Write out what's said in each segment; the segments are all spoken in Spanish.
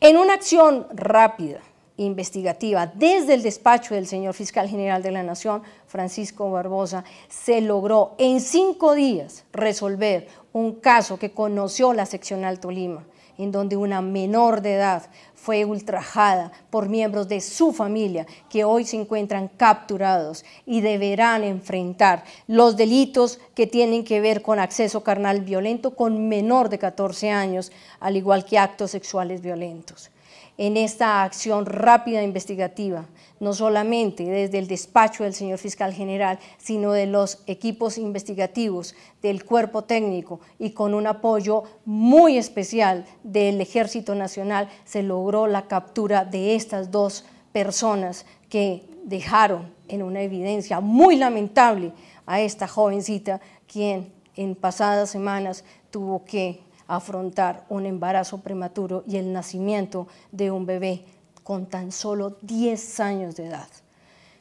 En una acción rápida investigativa desde el despacho del señor fiscal general de la Nación, Francisco Barbosa, se logró en cinco días resolver un caso que conoció la seccional Tolima, en donde una menor de edad fue ultrajada por miembros de su familia que hoy se encuentran capturados y deberán enfrentar los delitos que tienen que ver con acceso carnal violento con menor de 14 años, al igual que actos sexuales violentos en esta acción rápida e investigativa, no solamente desde el despacho del señor fiscal general, sino de los equipos investigativos, del cuerpo técnico y con un apoyo muy especial del Ejército Nacional se logró la captura de estas dos personas que dejaron en una evidencia muy lamentable a esta jovencita quien en pasadas semanas tuvo que afrontar un embarazo prematuro y el nacimiento de un bebé con tan solo 10 años de edad.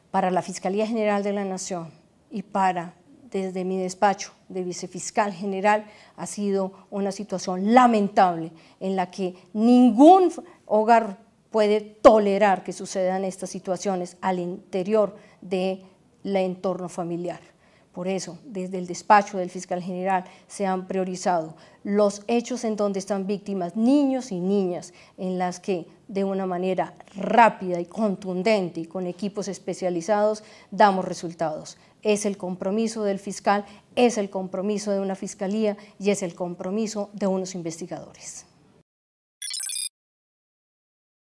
Para la Fiscalía General de la Nación y para desde mi despacho de vicefiscal general ha sido una situación lamentable en la que ningún hogar puede tolerar que sucedan estas situaciones al interior del de entorno familiar. Por eso, desde el despacho del fiscal general se han priorizado los hechos en donde están víctimas niños y niñas, en las que de una manera rápida y contundente y con equipos especializados damos resultados. Es el compromiso del fiscal, es el compromiso de una fiscalía y es el compromiso de unos investigadores.